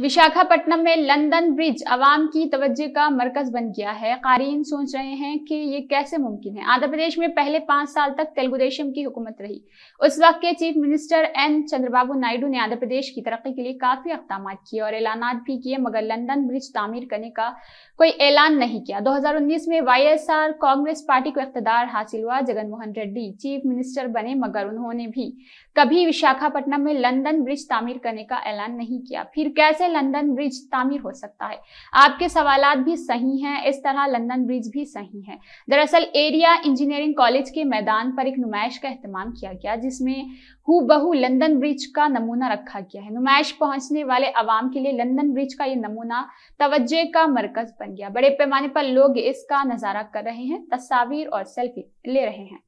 विशाखापट्टनम में London bridge आवाम की तवज्जो का मरकज बन गया है कारीन सोच रहे हैं कि ये कैसे मुमकिन है आंध्र प्रदेश में पहले पांच साल तक तेलुगुदेशम की हुकूमत रही उस वक्त के chief minister N Chandrababu Naidu ने आंध्र प्रदेश की तरक्की के लिए काफ़ी इकदाम किए और ऐलान भी किए मगर लंदन ब्रिज तामीर करने का कोई ऐलान नहीं किया दो में वाई कांग्रेस पार्टी को इकतदार हासिल हुआ जगनमोहन रेड्डी चीफ मिनिस्टर बने मगर उन्होंने भी कभी विशाखापट्टनम में लंदन ब्रिज तामीर करने का ऐलान नहीं किया फिर कैसे से लंदन ब्रिज तामीर हो सकता है आपके सवाल भी सही हैं इस तरह लंदन ब्रिज भी सही है दरअसल एरिया इंजीनियरिंग कॉलेज के मैदान पर एक नुमाइश का अहतमाम किया गया जिसमें हु बहू लंदन ब्रिज का नमूना रखा गया है नुमाइश पहुंचने वाले आवाम के लिए लंदन ब्रिज का ये नमूना तवज्जे का मरकज बन गया बड़े पैमाने पर लोग इसका नजारा कर रहे हैं तस्वीर और सेल्फी ले रहे हैं